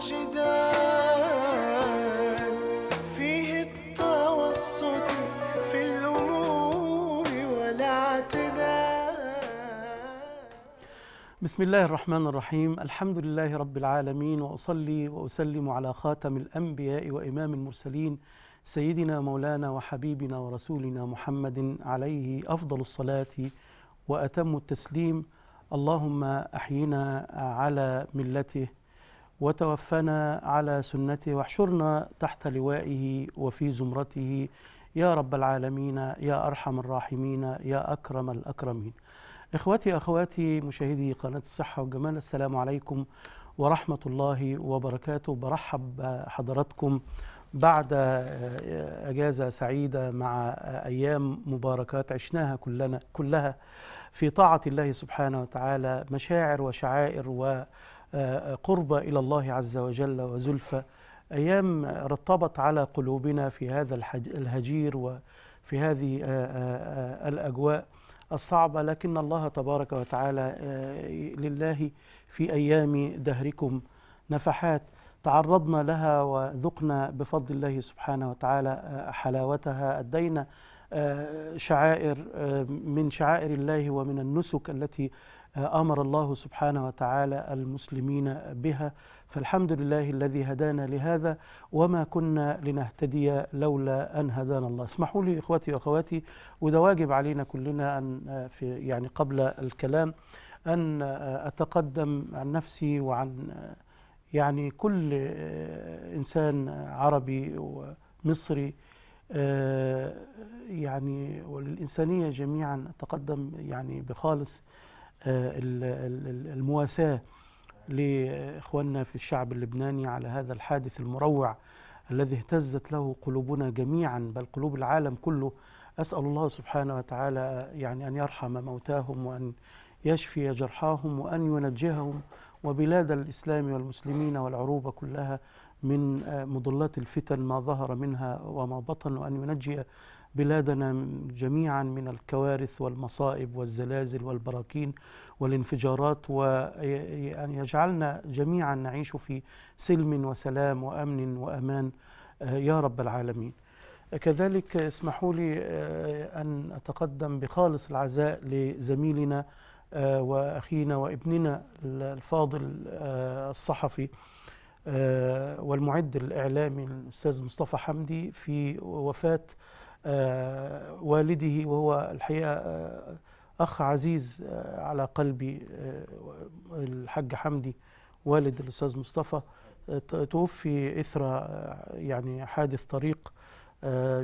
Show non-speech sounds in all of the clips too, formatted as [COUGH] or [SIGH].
جدال فيه التوسط في الأمور والاعتدال بسم الله الرحمن الرحيم الحمد لله رب العالمين وأصلي وأسلم على خاتم الأنبياء وإمام المرسلين سيدنا مولانا وحبيبنا ورسولنا محمد عليه أفضل الصلاة وأتم التسليم اللهم أحينا على ملته وتوفنا على سنته واحشرنا تحت لوائه وفي زمرته يا رب العالمين يا أرحم الراحمين يا أكرم الأكرمين إخوتي أخواتي مشاهدي قناة الصحة والجمال السلام عليكم ورحمة الله وبركاته برحب حضراتكم بعد أجازة سعيدة مع أيام مباركات عشناها كلنا كلها في طاعة الله سبحانه وتعالى مشاعر وشعائر و قرب إلى الله عز وجل وزلفى أيام رطبت على قلوبنا في هذا الهجير وفي هذه آه، آه، آه، الأجواء الصعبة لكن الله تبارك وتعالى لله في أيام دهركم نفحات تعرضنا لها وذقنا بفضل الله سبحانه وتعالى حلاوتها أدينا شعائر من شعائر الله ومن النسك التي امر الله سبحانه وتعالى المسلمين بها فالحمد لله الذي هدانا لهذا وما كنا لنهتدي لولا ان هدانا الله اسمحوا لي اخواتي واخواتي وده واجب علينا كلنا ان في يعني قبل الكلام ان اتقدم عن نفسي وعن يعني كل انسان عربي ومصري آه، يعني والإنسانية جميعا اتقدم يعني بخالص آه، المواساة لإخواننا في الشعب اللبناني على هذا الحادث المروع الذي اهتزت له قلوبنا جميعا بل قلوب العالم كله أسأل الله سبحانه وتعالى يعني أن يرحم موتاهم وأن يشفي جرحاهم وأن ينجههم وبلاد الإسلام والمسلمين والعروبة كلها من آه، مضلات الفتن ما ظهر منها وما بطن وأن ينجي بلادنا جميعا من الكوارث والمصائب والزلازل والبراكين والانفجارات وأن يعني يجعلنا جميعا نعيش في سلم وسلام وأمن وأمان آه، يا رب العالمين كذلك اسمحوا لي آه، أن أتقدم بخالص العزاء لزميلنا آه، وأخينا وابننا الفاضل الصحفي والمعد الإعلامي الأستاذ مصطفى حمدي في وفاة آه، والده وهو الحقيقة آه، أخ عزيز آه، على قلبي الحاج حمدي والد الأستاذ مصطفى توفي إثر يعني حادث طريق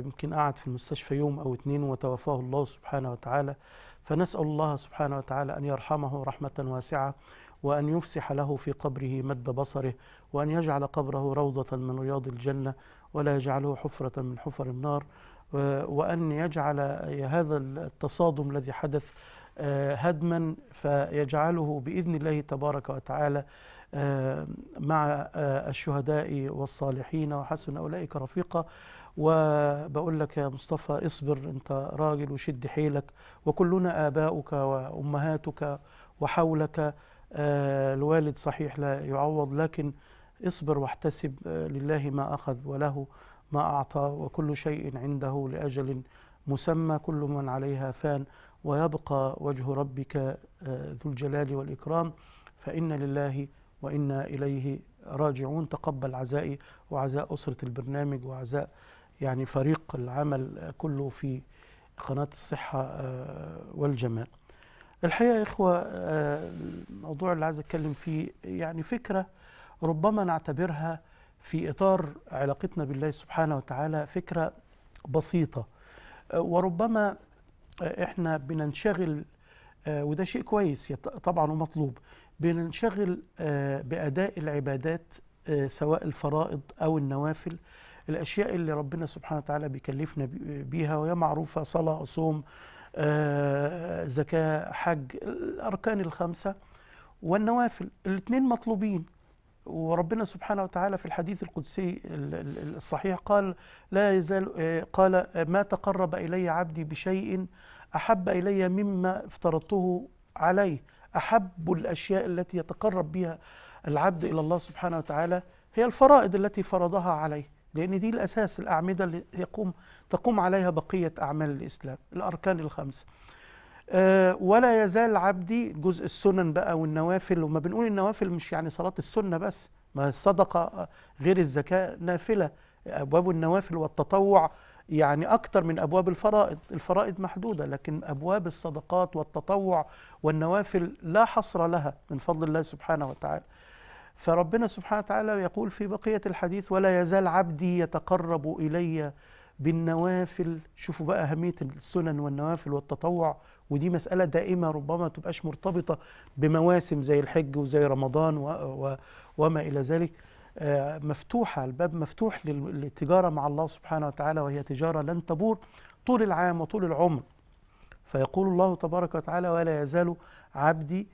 يمكن قعد في المستشفى يوم أو اثنين وتوفاه الله سبحانه وتعالى فنسأل الله سبحانه وتعالى أن يرحمه رحمة واسعة وأن يفسح له في قبره مد بصره وأن يجعل قبره روضة من رياض الجنة ولا يجعله حفرة من حفر النار وأن يجعل هذا التصادم الذي حدث آه، هدما فيجعله بإذن الله تبارك وتعالى آه، مع آه، الشهداء والصالحين وحسن أولئك رفيقا وبقول لك يا مصطفى اصبر انت راجل وشد حيلك وكلنا آباؤك وأمهاتك وحولك الوالد صحيح لا يعوض لكن اصبر واحتسب لله ما أخذ وله ما أعطى وكل شيء عنده لأجل مسمى كل من عليها فان ويبقى وجه ربك آه، ذو الجلال والإكرام فإن لله وإنا إليه راجعون تقبل عزائي وعزاء أسرة البرنامج وعزاء يعني فريق العمل كله في قناة الصحة آه، والجمال الحقيقة يا إخوة آه، الموضوع اللي عايز أتكلم فيه يعني فكرة ربما نعتبرها في إطار علاقتنا بالله سبحانه وتعالى فكرة بسيطة أه، وربما أه، إحنا بننشغل أه، وده شيء كويس طبعا ومطلوب بننشغل بأداء العبادات سواء الفرائض أو النوافل الأشياء اللي ربنا سبحانه وتعالى بيكلفنا بيها وهي معروفة صلاة صوم زكاة حج الأركان الخمسة والنوافل الاثنين مطلوبين وربنا سبحانه وتعالى في الحديث القدسي الصحيح قال لا يزال آه، قال ما تقرب الي عبدي بشيء احب الي مما افترضته عليه احب الاشياء التي يتقرب بها العبد الى الله سبحانه وتعالى هي الفرائض التي فرضها عليه لان دي الاساس الاعمده اللي يقوم تقوم عليها بقيه اعمال الاسلام الاركان الخمسه آه، ولا يزال عبدي جزء السنن بقى والنوافل وما بنقول النوافل مش يعني صلاة السنة بس ما الصدقة آه، غير الزكاة نافلة أبواب النوافل والتطوع يعني أكتر من أبواب الفرائض الفرائض محدودة لكن أبواب الصدقات والتطوع والنوافل لا حصر لها من فضل الله سبحانه وتعالى فربنا سبحانه وتعالى يقول في بقية الحديث ولا يزال عبدي يتقرب إلي بالنوافل شوفوا بقى أهمية السنن والنوافل والتطوع ودي مسألة دائمة ربما تبقاش مرتبطة بمواسم زي الحج وزي رمضان و و وما إلى ذلك آه، مفتوحة الباب مفتوح للتجارة مع الله سبحانه وتعالى وهي تجارة لن تبور طول العام وطول العمر فيقول الله تبارك وتعالى ولا يزال عبدي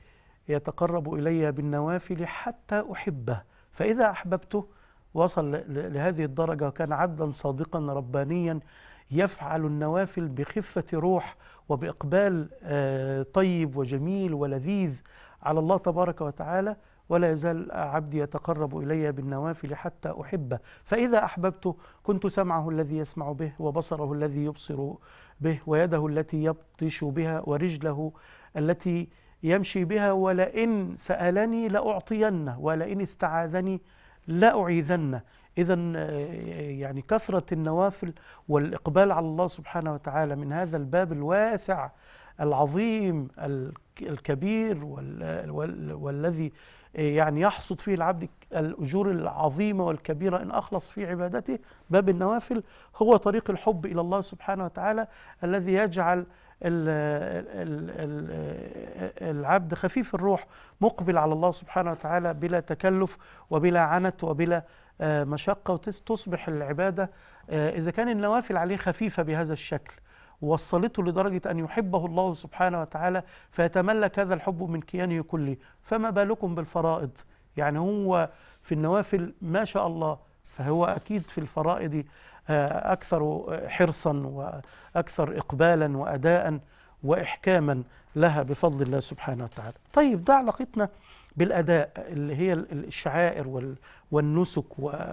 يتقرب إلي بالنوافل حتى أحبه فإذا أحببته وصل لهذه الدرجة وكان عبدا صادقا ربانيا يفعل النوافل بخفة روح وبإقبال آه، طيب وجميل ولذيذ على الله تبارك وتعالى ولا يزال عبدي يتقرب إلي بالنوافل حتى أحبه فإذا أحببته كنت سمعه الذي يسمع به وبصره الذي يبصر به ويده التي يبطش بها ورجله التي يمشي بها ولئن سألني لأعطينه ولئن استعاذني لأعيذنه إذا آه، يعني كثرة النوافل والإقبال على الله سبحانه وتعالى من هذا الباب الواسع العظيم الكبير والذي آه، يعني يحصد فيه العبد الأجور العظيمة والكبيرة إن أخلص في عبادته باب النوافل هو طريق الحب إلى الله سبحانه وتعالى الذي يجعل العبد خفيف الروح مقبل على الله سبحانه وتعالى بلا تكلف وبلا عنت وبلا آه، مشقة وتصبح العبادة آه، إذا كان النوافل عليه خفيفة بهذا الشكل وصلته لدرجة أن يحبه الله سبحانه وتعالى فيتملك هذا الحب من كيانه كله فما بالكم بالفرائض يعني هو في النوافل ما شاء الله فهو أكيد في الفرائض آه، أكثر حرصا وأكثر إقبالا وأداء وإحكاما لها بفضل الله سبحانه وتعالى طيب ده علاقتنا بالاداء اللي هي الشعائر والنسك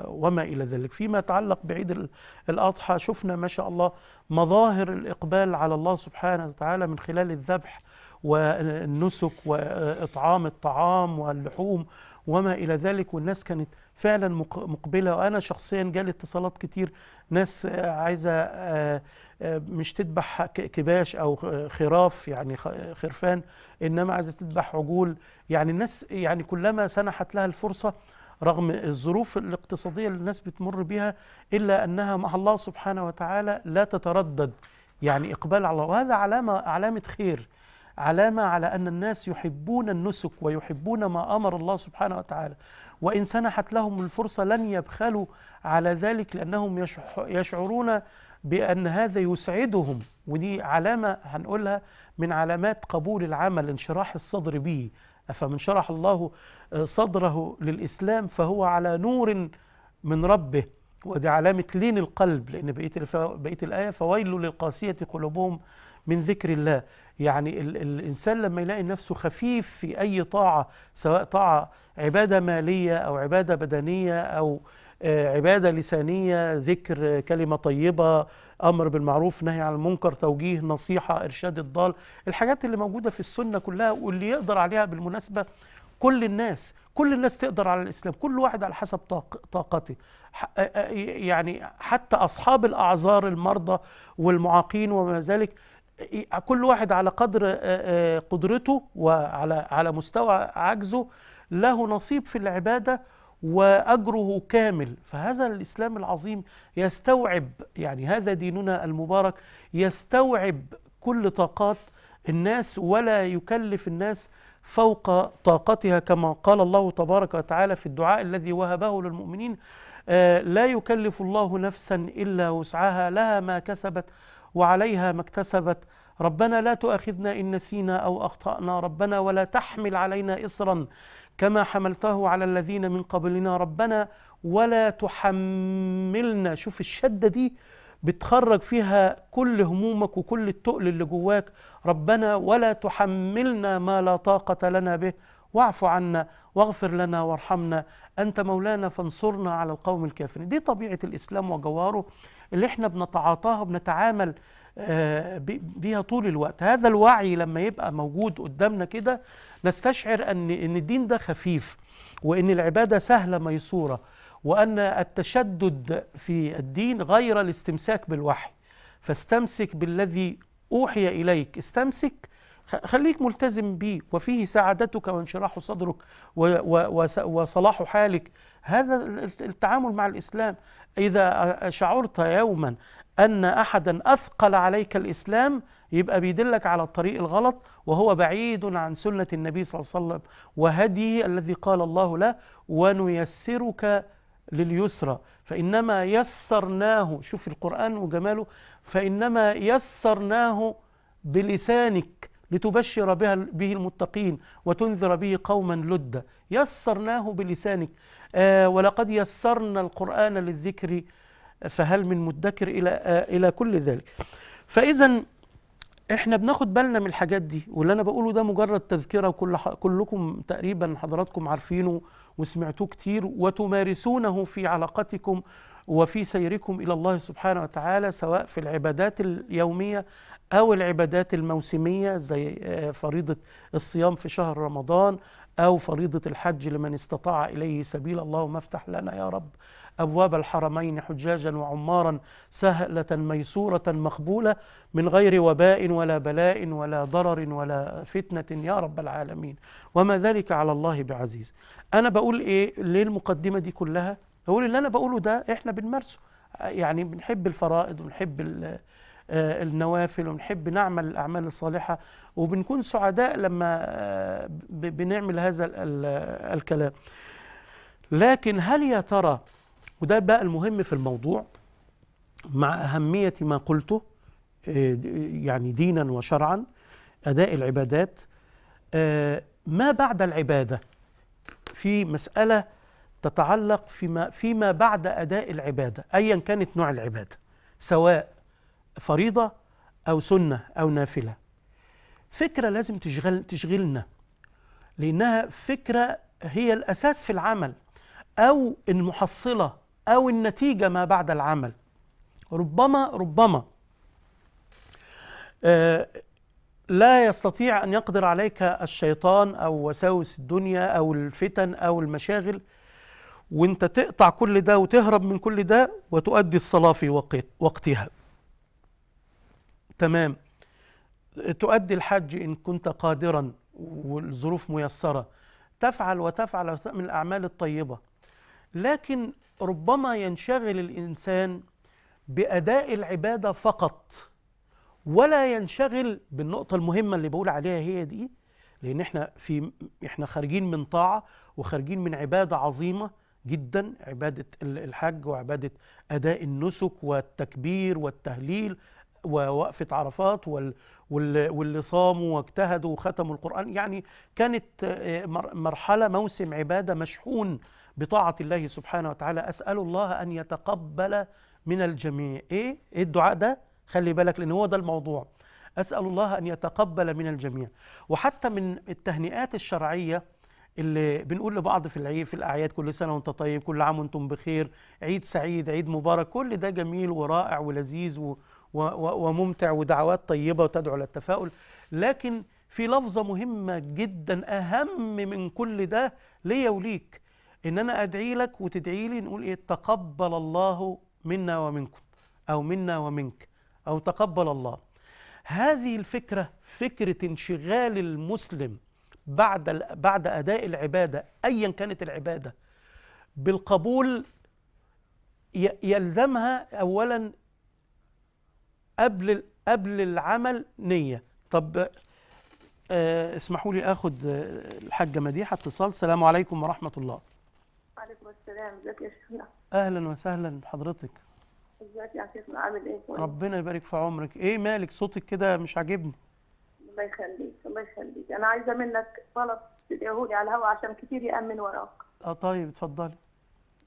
وما الى ذلك فيما يتعلق بعيد الاضحى شفنا ما شاء الله مظاهر الاقبال على الله سبحانه وتعالى من خلال الذبح والنسك واطعام الطعام واللحوم وما إلى ذلك والناس كانت فعلا مقبلة وأنا شخصيا جالي اتصالات كتير ناس آه، عايزة آه، آه، مش تذبح كباش أو خراف يعني خرفان إنما عايزة تذبح عجول يعني الناس يعني كلما سنحت لها الفرصة رغم الظروف الاقتصادية اللي الناس بتمر بها إلا أنها مع الله سبحانه وتعالى لا تتردد يعني إقبال على وهذا علامة علامة خير علامة على أن الناس يحبون النسك ويحبون ما أمر الله سبحانه وتعالى وإن سنحت لهم الفرصة لن يبخلوا على ذلك لأنهم يشعرون بأن هذا يسعدهم ودي علامة هنقولها من علامات قبول العمل انشراح الصدر به أفمن شرح الله آه، صدره للإسلام فهو على نور من ربه ودي علامة لين القلب لأن بقية, بقية الآية فويل للقاسية قلوبهم من ذكر الله يعني ال الإنسان لما يلاقي نفسه خفيف في أي طاعة سواء طاعة عبادة مالية أو عبادة بدنية أو آه، عبادة لسانية ذكر كلمة طيبة أمر بالمعروف نهي عن المنكر توجيه نصيحة إرشاد الضال الحاجات اللي موجودة في السنة كلها واللي يقدر عليها بالمناسبة كل الناس كل الناس تقدر على الإسلام كل واحد على حسب طاقته آه، آه، يعني حتى أصحاب الأعذار المرضى والمعاقين وما ذلك إيه، كل واحد على قدر آه، آه، قدرته وعلى على مستوى عجزه له نصيب في العباده واجره كامل فهذا الاسلام العظيم يستوعب يعني هذا ديننا المبارك يستوعب كل طاقات الناس ولا يكلف الناس فوق طاقتها كما قال الله تبارك وتعالى في الدعاء الذي وهبه للمؤمنين آه، لا يكلف الله نفسا الا وسعها لها ما كسبت وعليها ما اكتسبت ربنا لا تؤاخذنا إن نسينا أو أخطأنا ربنا ولا تحمل علينا إصرا كما حملته على الذين من قبلنا ربنا ولا تحملنا شوف الشدة دي بتخرج فيها كل همومك وكل التقل اللي جواك ربنا ولا تحملنا ما لا طاقة لنا به واعف عنا واغفر لنا وارحمنا أنت مولانا فانصرنا على القوم الكافرين دي طبيعة الإسلام وجواره اللي احنا بنتعاطاها وبنتعامل آه، بيها طول الوقت هذا الوعي لما يبقى موجود قدامنا كده نستشعر ان ان الدين ده خفيف وان العباده سهله ميسوره وان التشدد في الدين غير الاستمساك بالوحي فاستمسك بالذي اوحي اليك استمسك خليك ملتزم بيه وفيه سعادتك وانشراح صدرك وصلاح حالك هذا التعامل مع الاسلام إذا شعرت يوما أن أحدا أثقل عليك الإسلام يبقى بيدلك على الطريق الغلط وهو بعيد عن سنة النبي صلى الله عليه وسلم وهديه الذي قال الله له ونيسرك لليسرى فإنما يسرناه شوف القرآن وجماله فإنما يسرناه بلسانك لتبشر بها به المتقين وتنذر به قوما لدا يسرناه بلسانك آه ولقد يسرنا القرآن للذكر فهل من مدكر إلى, آه إلى كل ذلك فإذا احنا بناخد بالنا من الحاجات دي واللي انا بقوله ده مجرد تذكره وكل ح... كلكم تقريبا حضراتكم عارفينه وسمعتوه كتير وتمارسونه في علاقتكم وفي سيركم الى الله سبحانه وتعالى سواء في العبادات اليوميه أو العبادات الموسمية زي آه، فريضة الصيام في شهر رمضان أو فريضة الحج لمن استطاع إليه سبيل اللهم افتح لنا يا رب أبواب الحرمين حجاجا وعمارا سهلة ميسورة مقبولة من غير وباء ولا بلاء ولا ضرر ولا فتنة يا رب العالمين وما ذلك على الله بعزيز أنا بقول إيه ليه المقدمة دي كلها؟ بقول اللي أنا بقوله ده إحنا بنمارسه يعني بنحب الفرائض ونحب آه، النوافل وبنحب نعمل الأعمال الصالحة وبنكون سعداء لما آه، بنعمل هذا الكلام لكن هل يا ترى وده بقى المهم في الموضوع مع أهمية ما قلته آه، يعني دينا وشرعا أداء العبادات ما بعد العبادة في مسألة تتعلق فيما, فيما بعد أداء العبادة أيا كانت نوع العبادة سواء فريضة أو سنة أو نافلة فكرة لازم تشغل تشغلنا لأنها فكرة هي الأساس في العمل أو المحصلة أو النتيجة ما بعد العمل ربما ربما آه لا يستطيع أن يقدر عليك الشيطان أو وساوس الدنيا أو الفتن أو المشاغل وانت تقطع كل ده وتهرب من كل ده وتؤدي الصلاة في وقتها تمام تؤدي الحج إن كنت قادرا والظروف ميسرة تفعل وتفعل من الأعمال الطيبة لكن ربما ينشغل الإنسان بأداء العبادة فقط ولا ينشغل بالنقطة المهمة اللي بقول عليها هي دي لأن احنا في احنا خارجين من طاعة وخارجين من عبادة عظيمة جدا عبادة الحج وعبادة أداء النسك والتكبير والتهليل ووقفة عرفات وال واللي صاموا واجتهدوا وختموا القرآن يعني كانت آه، مرحلة موسم عبادة مشحون بطاعة الله سبحانه وتعالى أسأل الله أن يتقبل من الجميع إيه؟, إيه الدعاء ده؟ خلي بالك لأن هو ده الموضوع أسأل الله أن يتقبل من الجميع وحتى من التهنئات الشرعية اللي بنقول لبعض في العيد في الأعياد كل سنة وأنت طيب كل عام وأنتم بخير عيد سعيد عيد مبارك كل ده جميل ورائع ولذيذ و... وممتع ودعوات طيبة وتدعو للتفاؤل لكن في لفظة مهمة جدا أهم من كل ده ليا وليك إن أنا أدعي لك وتدعي لي نقول إيه تقبل الله منا ومنكم أو منا ومنك أو تقبل الله هذه الفكرة فكرة انشغال المسلم بعد بعد أداء العبادة أيا كانت العبادة بالقبول يلزمها أولا قبل قبل العمل نيه طب آه اسمحوا لي اخد آه، الحاجه مديحه اتصال السلام عليكم ورحمه الله وعليكم السلام ازيك يا شيخنا اهلا وسهلا بحضرتك ازيك يا شيخنا عامل ايه كويس ربنا يبارك في عمرك ايه مالك صوتك كده مش عاجبني الله يخليك الله يخليك انا عايزه منك طلب تدعيهولي على الهوا عشان كتير يامن وراك اه طيب اتفضلي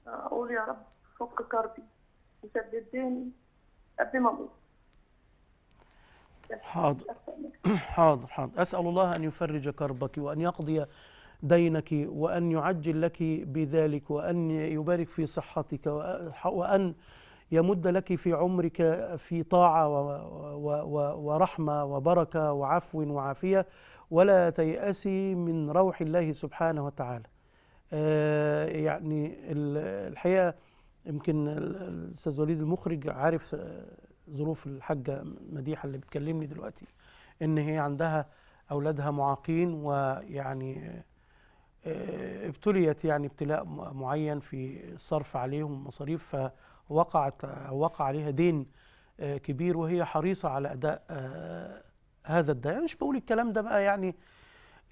آه، اقول يا رب فك كربي وسددني قبل ما اموت حاضر [CLEARS THROAT] حاضر حاضر أسأل الله أن يفرج كربك وأن يقضي دينك وأن يعجل لك بذلك وأن يبارك في صحتك وأن يمد لك في عمرك في طاعة ورحمة وبركة وعفو وعافية ولا تيأسي من روح الله سبحانه وتعالى آه، يعني الحقيقة يمكن الأستاذ وليد المخرج عارف ظروف الحاجه مديحه اللي بتكلمني دلوقتي ان هي عندها اولادها معاقين ويعني آه، ابتليت يعني ابتلاء معين في الصرف عليهم مصاريف فوقعت وقع عليها دين آه، كبير وهي حريصه على اداء آه، هذا الدين يعني مش بقول الكلام ده بقى يعني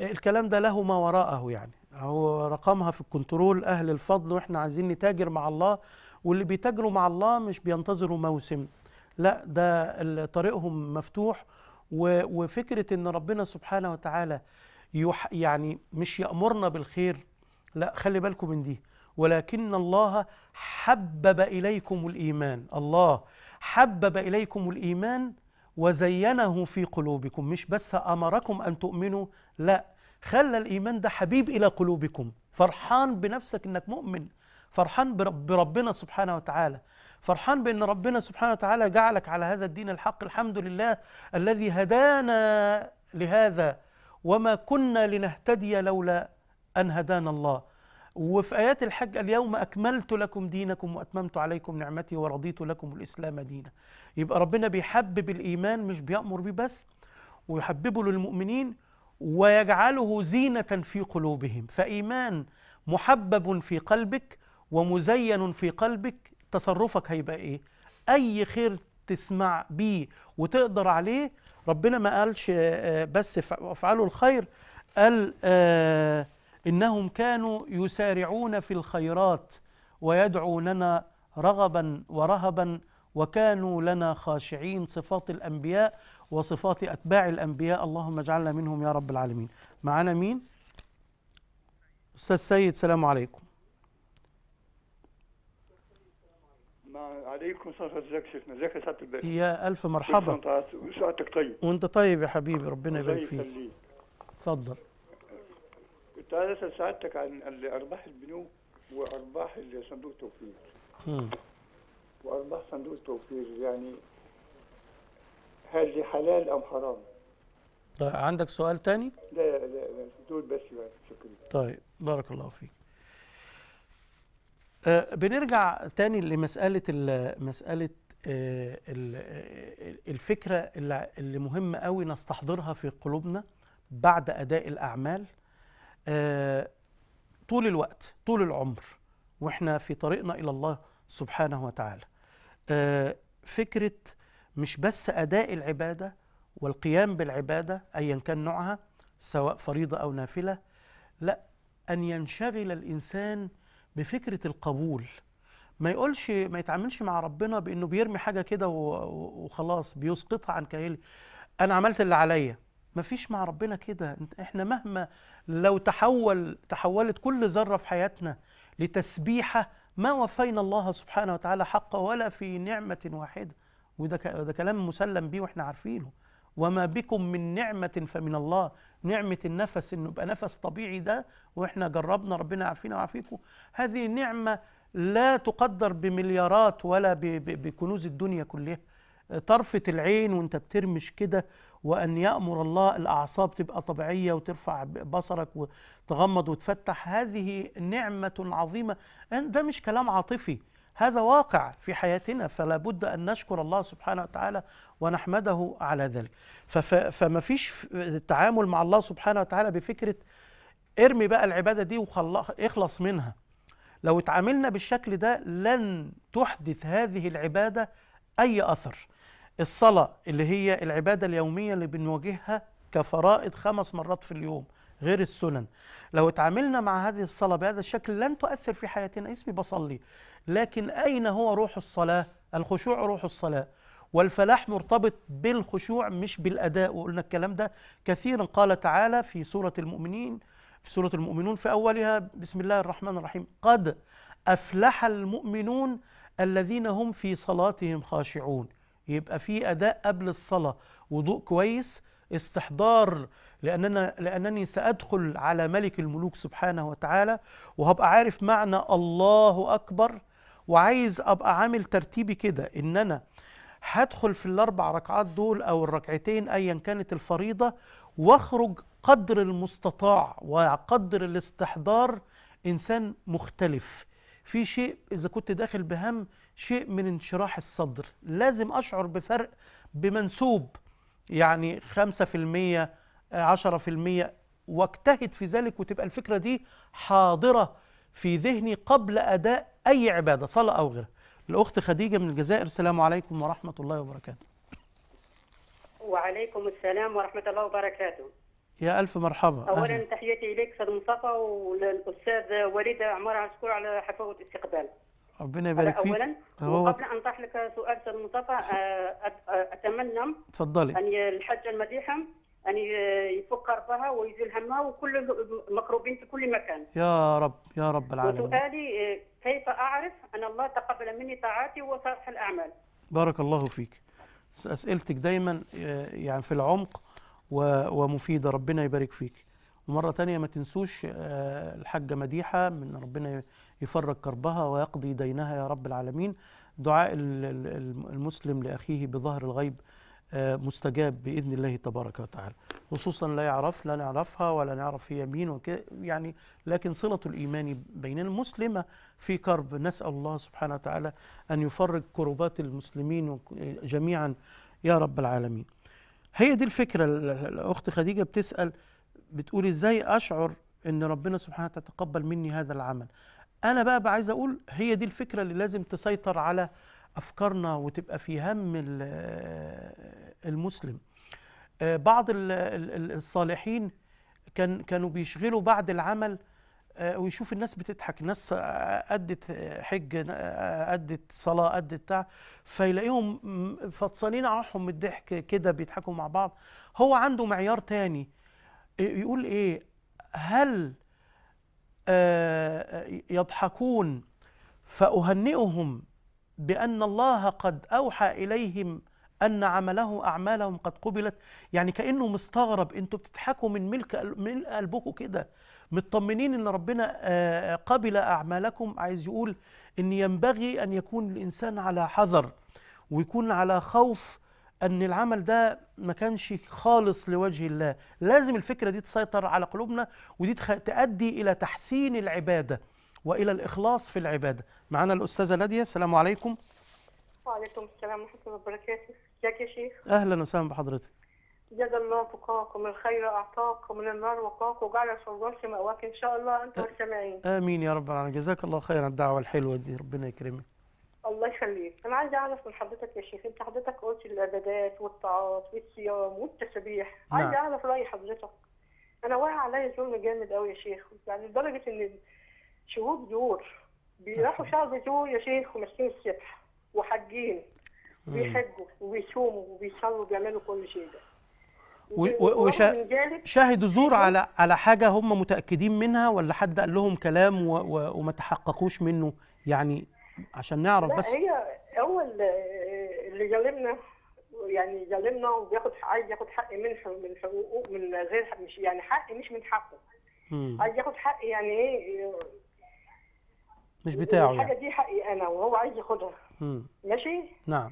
الكلام ده له ما وراءه يعني هو رقمها في الكنترول اهل الفضل واحنا عايزين نتاجر مع الله واللي بيتاجروا مع الله مش بينتظروا موسم لا ده طريقهم مفتوح وفكرة ان ربنا سبحانه وتعالى يعني مش يأمرنا بالخير لا خلي بالكم من دي ولكن الله حبب إليكم الإيمان الله حبب إليكم الإيمان وزينه في قلوبكم مش بس أمركم أن تؤمنوا لا خلى الإيمان ده حبيب إلى قلوبكم فرحان بنفسك إنك مؤمن فرحان برب بربنا سبحانه وتعالى فرحان بأن ربنا سبحانه وتعالى جعلك على هذا الدين الحق الحمد لله الذي هدانا لهذا وما كنا لنهتدي لولا أن هدانا الله وفي آيات الحج اليوم أكملت لكم دينكم وأتممت عليكم نعمتي ورضيت لكم الإسلام دينا يبقى ربنا بيحبب الإيمان مش بيأمر بيه بس ويحببه للمؤمنين ويجعله زينة في قلوبهم فإيمان محبب في قلبك ومزين في قلبك تصرفك هيبقى ايه اي خير تسمع بيه وتقدر عليه ربنا ما قالش آه، آه، بس افعلوا الخير قال آه، انهم كانوا يسارعون في الخيرات ويدعوننا رغبا ورهبا وكانوا لنا خاشعين صفات الانبياء وصفات اتباع الانبياء اللهم اجعلنا منهم يا رب العالمين معانا مين استاذ سيد سلام عليكم عليكم صفة ازيك شيخنا يا سعاده يا الف مرحبا وسعادتك طيب وانت طيب يا حبيبي ربنا يبارك فيك اتفضل كنت عايز اسال سعادتك عن ارباح البنوك وارباح صندوق التوفير وارباح صندوق التوفير يعني هل دي حلال ام حرام؟ طيب عندك سؤال تاني؟ لا لا, لا دول بس يعني، شكرا طيب بارك الله فيك آه، بنرجع تاني لمساله مساله آه، آه، الفكره اللي مهمه قوي نستحضرها في قلوبنا بعد اداء الاعمال طول الوقت طول العمر واحنا في طريقنا الى الله سبحانه وتعالى فكره مش بس اداء العباده والقيام بالعباده ايا كان نوعها سواء فريضه او نافله لا ان ينشغل الانسان بفكره القبول ما يقولش ما يتعاملش مع ربنا بانه بيرمي حاجه كده وخلاص بيسقطها عن كاهله انا عملت اللي عليا ما فيش مع ربنا كده احنا مهما لو تحول تحولت كل ذره في حياتنا لتسبيحه ما وفينا الله سبحانه وتعالى حقه ولا في نعمه واحده وده ده كلام مسلم بيه واحنا عارفينه وما بكم من نعمة فمن الله نعمة النفس انه يبقى نفس طبيعي ده واحنا جربنا ربنا عافينا وعافيكم هذه نعمة لا تقدر بمليارات ولا بكنوز الدنيا كلها طرفة العين وانت بترمش كده وأن يأمر الله الأعصاب تبقى طبيعية وترفع بصرك وتغمض وتفتح هذه نعمة عظيمة ده مش كلام عاطفي هذا واقع في حياتنا فلا بد أن نشكر الله سبحانه وتعالى ونحمده على ذلك فما فيش التعامل مع الله سبحانه وتعالى بفكرة ارمي بقى العبادة دي واخلص منها لو اتعاملنا بالشكل ده لن تحدث هذه العبادة أي أثر الصلاة اللي هي العبادة اليومية اللي بنواجهها كفرائض خمس مرات في اليوم غير السنن لو اتعاملنا مع هذه الصلاة بهذا الشكل لن تؤثر في حياتنا اسمي بصلي لكن أين هو روح الصلاة الخشوع روح الصلاة والفلاح مرتبط بالخشوع مش بالأداء وقلنا الكلام ده كثيرا قال تعالى في سورة المؤمنين في سورة المؤمنون في أولها بسم الله الرحمن الرحيم قد أفلح المؤمنون الذين هم في صلاتهم خاشعون يبقى في أداء قبل الصلاة وضوء كويس استحضار لأننا لأنني سأدخل على ملك الملوك سبحانه وتعالى وهبقى عارف معنى الله أكبر وعايز أبقى عامل ترتيبي كده إن أنا هدخل في الأربع ركعات دول أو الركعتين أيا كانت الفريضة واخرج قدر المستطاع وقدر الاستحضار إنسان مختلف في شيء إذا كنت داخل بهم شيء من انشراح الصدر لازم أشعر بفرق بمنسوب يعني خمسة في المية 10% واجتهد في ذلك وتبقى الفكرة دي حاضرة في ذهني قبل أداء أي عبادة صلاة أو غيرها الأخت خديجة من الجزائر السلام عليكم ورحمة الله وبركاته وعليكم السلام ورحمة الله وبركاته يا ألف مرحبا أولا أهل. تحياتي إليك أستاذ مصطفى والأستاذ وليد عمار أشكر على حفاوة استقبال ربنا يبارك فيك اولا وقبل ان اطرح لك سؤال استاذ مصطفى اتمنى تفضلي ان الحجة المديحه يعني آه، يفك كربها ويزيل همها وكل مكروبين في كل مكان يا رب يا رب العالمين وسؤالي آه، كيف أعرف أن الله تقبل مني طاعاتي وصالح الأعمال بارك الله فيك أسئلتك دايما آه، يعني في العمق ومفيدة ربنا يبارك فيك ومرة ثانيه ما تنسوش الحاجة مديحة من ربنا يفرج كربها ويقضي دينها يا رب العالمين دعاء المسلم لأخيه بظهر الغيب آه، مستجاب باذن الله تبارك وتعالى خصوصا لا يعرف لا نعرفها ولا نعرف هي مين وكده يعني لكن صله الايمان بيننا المسلمه في كرب نسال الله سبحانه وتعالى ان يفرج كربات المسلمين جميعا يا رب العالمين هي دي الفكره الاخت خديجه بتسال بتقول ازاي اشعر ان ربنا سبحانه تتقبل مني هذا العمل انا بقى, بقى عايز اقول هي دي الفكره اللي لازم تسيطر على افكارنا وتبقى في هم آه، المسلم آه، بعض الصالحين كان كانوا بيشغلوا بعد العمل آه، ويشوف الناس بتضحك ناس أدت حج أدت صلاة أدت بتاع فيلاقيهم فطسانين عليهم من الضحك كده بيضحكوا مع بعض هو عنده معيار تاني يقول إيه هل يضحكون فأهنئهم بأن الله قد أوحى إليهم أن عمله أعمالهم قد قبلت يعني كأنه مستغرب أنتوا بتضحكوا من ملك من قلبكم كده مطمنين أن ربنا آه، آه، قبل أعمالكم عايز يقول أن ينبغي أن يكون الإنسان على حذر ويكون على خوف أن العمل ده ما كانش خالص لوجه الله لازم الفكرة دي تسيطر على قلوبنا ودي تؤدي إلى تحسين العبادة والى الاخلاص في العباده معانا الاستاذه ناديه السلام عليكم وعليكم السلام ورحمه الله وبركاته ازيك يا شيخ اهلا وسهلا بحضرتك جزا الله فقاكم الخير اعطاكم من النار وقاكم وجعل الفردوس مأواك ان شاء الله انت والسامعين امين يا رب العالمين جزاك الله خيرا الدعوه الحلوه دي ربنا يكرمك الله يخليك انا عايز اعرف من حضرتك يا شيخ انت حضرتك قلت العبادات والطاعات والصيام والتسبيح عايز نعم. اعرف راي حضرتك انا واقع عليا ظلم جامد قوي يا شيخ يعني لدرجه ان شهور دور بيروحوا شهر دور يا شيخ وماشيين السبح وحاجين بيحجوا وبيصوموا وبيصلوا وبيعملوا كل شيء ده وشاهد زور على على حاجه هم متاكدين منها ولا حد قال لهم كلام و... و... وما تحققوش منه يعني عشان نعرف بس هي هو آه، اللي ظالمنا يعني ظالمنا وبياخد عايز ياخد حق من من حقوقه من غير مش يعني حق مش من حقه عايز ياخد حق يعني ايه مش بتاعه يعني. الحاجه يعني. دي حقي انا وهو عايز ياخدها ماشي نعم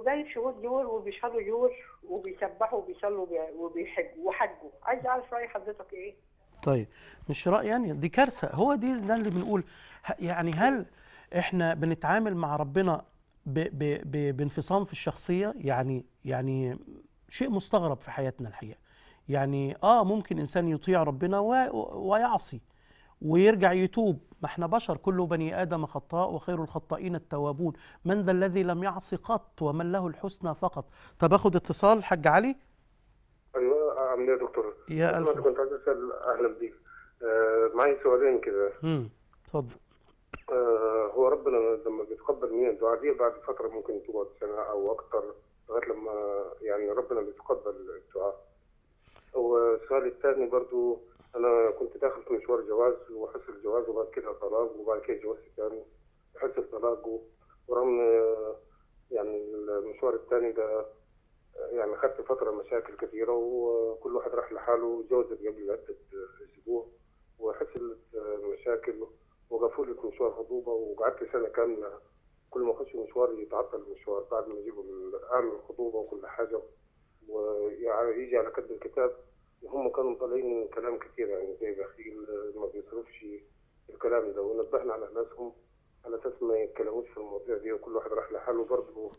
وجاي شهود دول وبيشهدوا دول وبيسبحوا وبيصلوا وبيحجوا وحجوا عايز اعرف راي حضرتك ايه طيب مش راي يعني دي كارثه هو دي ده اللي بنقول يعني هل احنا بنتعامل مع ربنا ب ب ب بانفصام في الشخصيه يعني يعني شيء مستغرب في حياتنا الحقيقه يعني اه ممكن انسان يطيع ربنا ويعصي ويرجع يتوب ما احنا بشر كل بني آدم خطاء وخير الخطائين التوابون من ذا الذي لم يعص قط ومن له الحسنى فقط طب اخد اتصال حاج علي ايوه عامل ايه يا دكتور يا ألف كنت عايز اسال اهلا بيك آه معايا سؤالين كده امم اتفضل آه هو ربنا لما بيتقبل مني الدعاء دي بعد فتره ممكن تقعد سنه او اكثر لغايه لما يعني ربنا بيتقبل الدعاء والسؤال الثاني برضو انا كنت داخل في مشوار جواز وحصل جواز وبعد كده طلاق وبعد كده جواز ثاني حصل طلاق ورغم يعني المشوار الثاني ده يعني خدت فترة مشاكل كثيرة وكل واحد راح لحاله جوزت قبل عدة أسبوع وحصلت مشاكل وقفوا لي مشوار خطوبة وقعدت سنة كاملة كل ما أخش مشوار يتعطل المشوار بعد ما يجيبوا الأهل الخطوبة وكل حاجة ويجي على كتب الكتاب هم كانوا مطلعين كلام كتير يعني زي بخيل ما بيصرفش الكلام ده ونبهنا على ناسهم على اساس ما يتكلموش في المواضيع دي وكل واحد راح لحاله برضه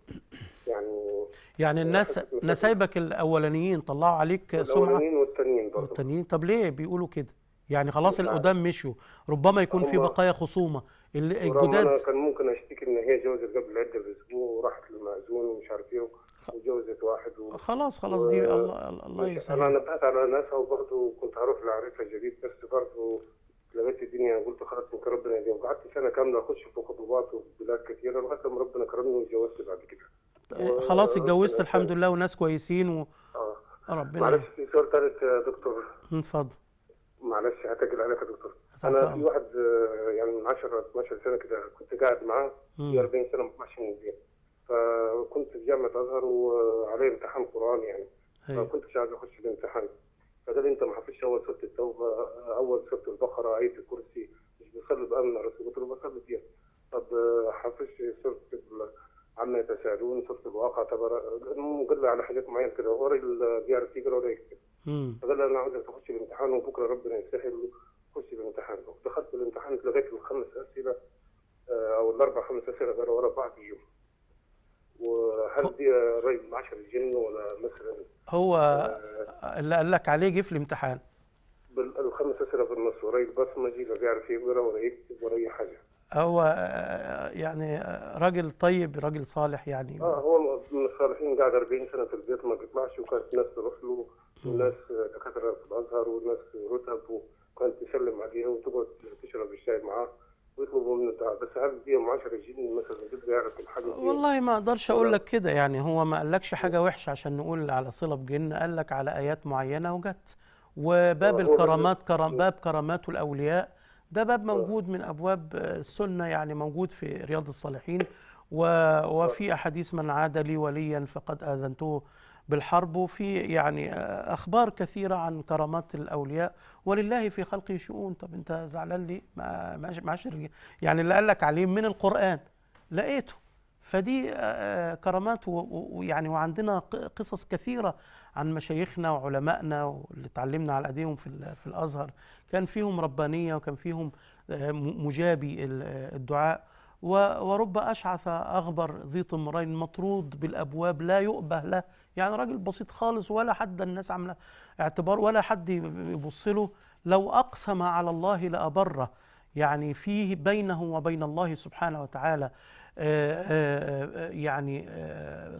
يعني يعني الناس آه، نسايبك الاولانيين طلعوا عليك سمعه الاولانيين والتانيين برضه والتانيين طب ليه بيقولوا كده؟ يعني خلاص يعني القدام مشوا ربما يكون في بقايا خصومه الجداد انا كان ممكن اشتكي ان هي جوزت قبل عده باسبوع وراحت للمأذون ومش عارف ايه جوزة واحد و... خلاص خلاص دي و... الله الله يسهل انا نبهت على ناسها وبرضه كنت هروح لعريفه جديد بس برضه لغيت الدنيا قلت خلاص ممكن ربنا يهديهم قعدت سنه كامله اخش في خطوبات وبلاد كثيره لغايه ما ربنا كرمني واتجوزت بعد كده خلاص اتجوزت الحمد لله وناس كويسين و اه ربنا معلش في سؤال ثالث يا دكتور اتفضل معلش هتجل عليك يا دكتور انا في واحد آه، يعني من 10 12 سنه كده كنت قاعد معاه في 40 سنه ما بسمعش من فكنت في جامعة أزهر وعلي امتحان قرآن يعني ما كنتش عايز أخش الامتحان فقال لي أنت ما حفظتش أول سورة التوبة أول سورة البقرة آية الكرسي مش بيصلي بأمن الرسول قلت له بصلي فيها طب آه، حفظت سورة عما يتساءلون سورة الواقع تبر قال لي على حاجات معينة كده هو راجل بيعرف يقرا ولا يكتب فقال لي أنا عاوزك تخش الامتحان وبكرة ربنا يسهل خش الامتحان دخلت الامتحان لغاية الخمس أسئلة آه، أو الأربع خمس أسئلة ورا بعض يوم وهل دي قريب من عشر الجن ولا مثلا هو آه، اللي قال لك عليه جه في الامتحان الخمس اسئله في النص بصمه البصمجي ما بيعرف يقرا ولا يكتب ولا اي حاجه هو آه، آه، يعني راجل طيب راجل صالح يعني اه هو من الصالحين قاعد 40 سنه في البيت ما بيطلعش وكانت ناس تروح له وناس دكاتره في الازهر وناس رتب وكانت تسلم عليها وتقعد تشرب الشاي معاه ويطلبوا منه بس هل بيهم 10 جنيه مثلا جد يعرف يعني الحاجه دي والله ما اقدرش اقول لك كده يعني هو ما قالكش حاجه وحشه عشان نقول على صله بجن قال لك على ايات معينه وجت وباب آه، الكرامات كرم باب كرامات الاولياء ده باب آه. موجود من ابواب السنه يعني موجود في رياض الصالحين وفي آه. احاديث من عاد لي وليا فقد اذنته بالحرب وفي يعني آه، أخبار كثيرة عن كرامات الأولياء ولله في خلقه شؤون طب أنت زعلان لي ما معاش يعني اللي قال لك عليه من القرآن لقيته فدي آه، آه، كرامات ويعني وعندنا قصص كثيرة عن مشايخنا وعلمائنا واللي اتعلمنا على أيديهم في, في الأزهر كان فيهم ربانية وكان فيهم مجابي الدعاء ورب أشعث أغبر ذي طمرين مطرود بالأبواب لا يؤبه له يعني راجل بسيط خالص ولا حد الناس عاملة اعتبار ولا حد يبص له لو أقسم على الله لأبره يعني فيه بينه وبين الله سبحانه وتعالى آه، آه، آه، يعني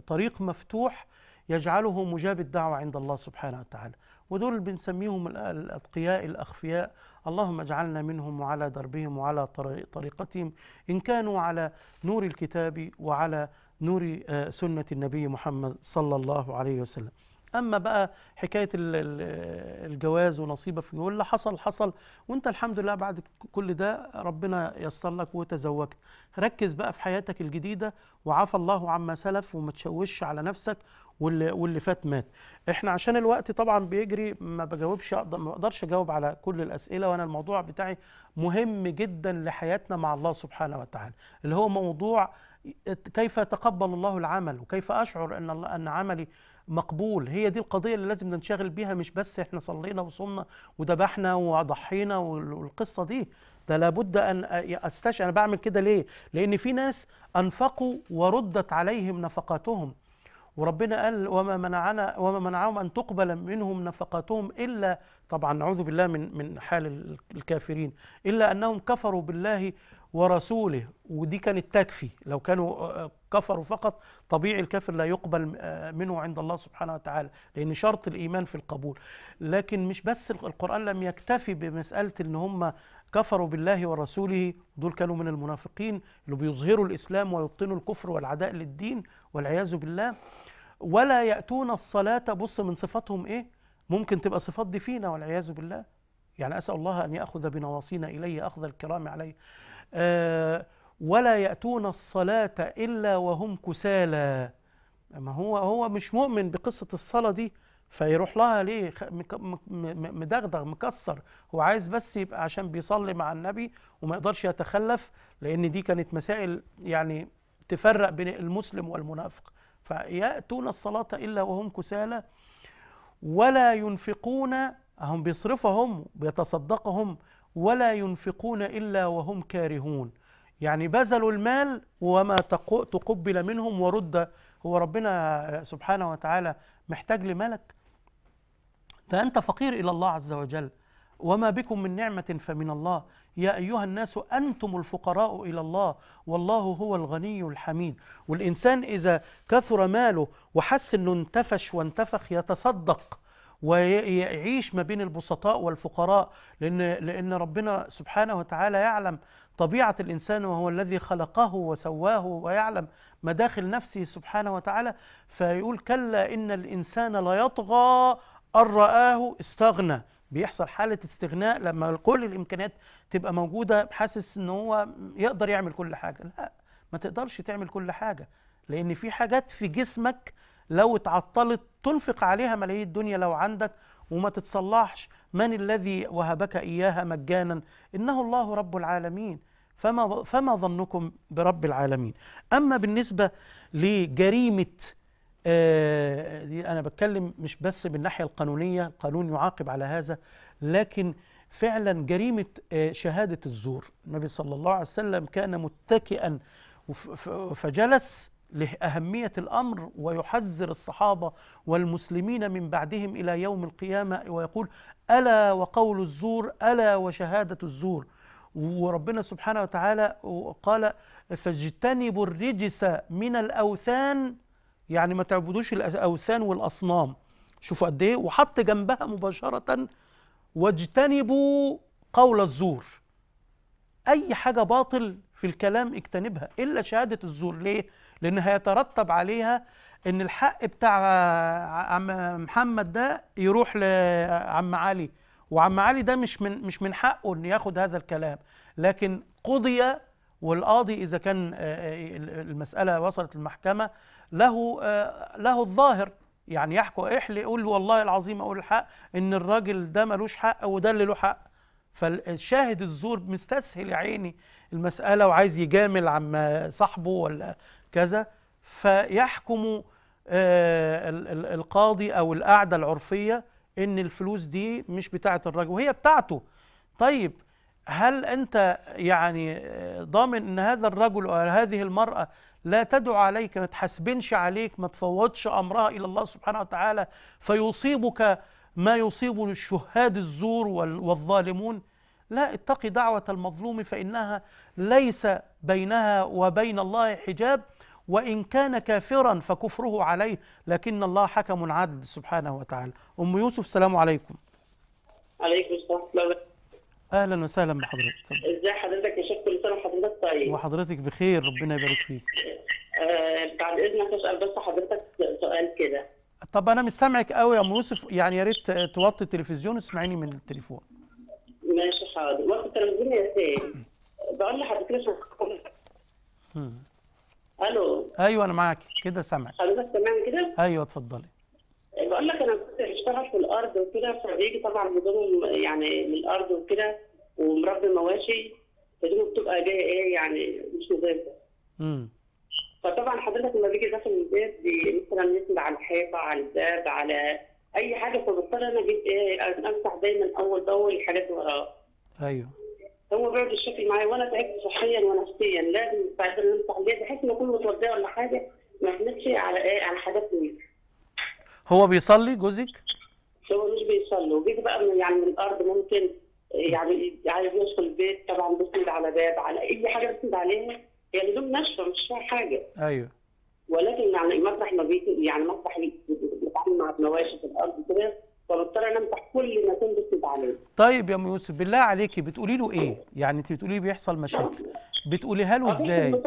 طريق مفتوح يجعله مجاب الدعوة عند الله سبحانه وتعالى ودول بنسميهم الأتقياء الأخفياء اللهم اجعلنا منهم وعلى دربهم وعلى طريقتهم إن كانوا على نور الكتاب وعلى نور آه، سنة النبي محمد صلى الله عليه وسلم اما بقى حكايه الجواز ونصيبه في واللي حصل حصل وانت الحمد لله بعد كل ده ربنا يسر لك وتزوجت ركز بقى في حياتك الجديده وعفى الله عما سلف وما تشوش على نفسك واللي واللي فات مات احنا عشان الوقت طبعا بيجري ما بجاوبش ما اقدرش اجاوب على كل الاسئله وانا الموضوع بتاعي مهم جدا لحياتنا مع الله سبحانه وتعالى اللي هو موضوع كيف يتقبل الله العمل وكيف اشعر ان الله ان عملي مقبول هي دي القضيه اللي لازم ننشغل بيها مش بس احنا صلينا وصمنا وذبحنا وضحينا والقصه دي ده لابد ان استشعر انا بعمل كده ليه لان في ناس انفقوا وردت عليهم نفقاتهم وربنا قال وما منعنا وما منعهم ان تقبل منهم نفقاتهم الا طبعا نعوذ بالله من من حال الكافرين الا انهم كفروا بالله ورسوله ودي كانت تكفي لو كانوا آه، كفروا فقط طبيعي الكافر لا يقبل آه، منه عند الله سبحانه وتعالى لان شرط الايمان في القبول لكن مش بس القران لم يكتفي بمساله ان هم كفروا بالله ورسوله دول كانوا من المنافقين اللي بيظهروا الاسلام ويبطنوا الكفر والعداء للدين والعياذ بالله ولا يأتون الصلاة بص من صفاتهم إيه ممكن تبقى صفات دي فينا والعياذ بالله يعني أسأل الله أن يأخذ بنواصينا إليه أخذ الكرام عليه آه ولا يأتون الصلاة إلا وهم كسالى ما هو هو مش مؤمن بقصة الصلاة دي فيروح لها ليه مدغدغ مكسر هو عايز بس يبقى عشان بيصلي مع النبي وما يقدرش يتخلف لأن دي كانت مسائل يعني تفرق بين المسلم والمنافق فيأتون الصلاة إلا وهم كسالى ولا ينفقون هم بيصرفهم بيتصدقهم ولا ينفقون إلا وهم كارهون يعني بذلوا المال وما تقبل منهم ورد هو ربنا سبحانه وتعالى محتاج لملك ده أنت فقير إلى الله عز وجل وما بكم من نعمة فمن الله يا أيها الناس أنتم الفقراء إلى الله والله هو الغني الحميد والإنسان إذا كثر ماله وحس أنه انتفش وانتفخ يتصدق ويعيش ما بين البسطاء والفقراء لأن, لأن ربنا سبحانه وتعالى يعلم طبيعة الإنسان وهو الذي خلقه وسواه ويعلم مداخل نفسه سبحانه وتعالى فيقول كلا إن الإنسان ليطغى أن رآه استغنى بيحصل حاله استغناء لما كل الامكانيات تبقى موجوده حاسس ان هو يقدر يعمل كل حاجه لا ما تقدرش تعمل كل حاجه لان في حاجات في جسمك لو اتعطلت تنفق عليها ملايين الدنيا لو عندك وما تتصلحش من الذي وهبك اياها مجانا انه الله رب العالمين فما فما ظنكم برب العالمين اما بالنسبه لجريمه آه، دي أنا بتكلم مش بس بالناحية القانونية قانون يعاقب على هذا لكن فعلا جريمة آه، شهادة الزور النبي صلى الله عليه وسلم كان متكئا فجلس لأهمية الأمر ويحذر الصحابة والمسلمين من بعدهم إلى يوم القيامة ويقول ألا وقول الزور ألا وشهادة الزور وربنا سبحانه وتعالى قال فاجتنبوا الرجس من الأوثان يعني ما تعبدوش الاوثان والاصنام شوفوا قد ايه وحط جنبها مباشره واجتنبوا قول الزور اي حاجه باطل في الكلام اجتنبها الا شهاده الزور ليه لان هيترتب عليها ان الحق بتاع عم محمد ده يروح لعم علي وعم علي ده مش من مش من حقه ان ياخد هذا الكلام لكن قضي والقاضي اذا كان آه، آه، المساله وصلت المحكمه له آه، له الظاهر يعني يحكم احلي يقول والله العظيم اقول الحق ان الراجل ده ملوش حق وده اللي له حق فالشاهد الزور مستسهل يا عيني المساله وعايز يجامل عم صاحبه ولا كذا فيحكم القاضي او القاعده العرفيه ان الفلوس دي مش بتاعه الراجل وهي بتاعته طيب هل أنت يعني ضامن أن هذا الرجل أو هذه المرأة لا تدعو عليك ما تحسبنش عليك ما تفوضش أمرها إلى الله سبحانه وتعالى فيصيبك ما يصيب الشهاد الزور والظالمون لا اتقي دعوة المظلوم فإنها ليس بينها وبين الله حجاب وإن كان كافرا فكفره عليه لكن الله حكم عدل سبحانه وتعالى أم يوسف السلام عليكم عليكم السلام اهلا وسهلا بحضرتك ازي حضرتك يا شيخ كل سنه وحضرتك طيب وحضرتك بخير ربنا يبارك فيك آه، بعد اذنك اسال بس حضرتك سؤال كده طب انا مش سامعك قوي يا ام يوسف يعني يا ريت توطي التلفزيون واسمعيني من التليفون ماشي حاضر وقت التلفزيون يا سيدي بقول لحضرتك الو ايوه انا معاك كده سامعك حضرتك تمام كده ايوه اتفضلي بقول لك انا كنت بشتغل في الارض وكده فبيجي طبعا هدومهم يعني من الارض وكده ومربي مواشي هدومه بتبقى جايه ايه يعني مش نظيفه. امم فطبعا حضرتك لما بيجي داخل البيت مثلا يسند على الحيطه على الباب على اي حاجه فبضطر انا اجيب ايه امسح دايما اول باول الحاجات وراه. ايوه. هو بيقعد الشكل معايا وانا تعبت صحيا ونفسيا لازم بعد ما نمسح البيت بحيث ما اكون متوضيه ولا حاجه ما احملش على ايه على حاجات مني. هو بيصلي جوزك؟ هو مش بيصلي وبيجي بقى من يعني من الارض ممكن يعني عايز يدخل البيت طبعا بيسند على باب على اي حاجه بيسند عليها يعني دول ناشفه مش فيها حاجه ايوه ولكن يعني المسرح ما بيت يعني مسرح بيتعامل مع النواشف الارض كده فبضطر انا امسح كل ما تنبسط عليه طيب يا ام يوسف بالله عليكي بتقولي له ايه؟ يعني انت بتقولي بيحصل مشاكل نعم. بتقوليها له ازاي؟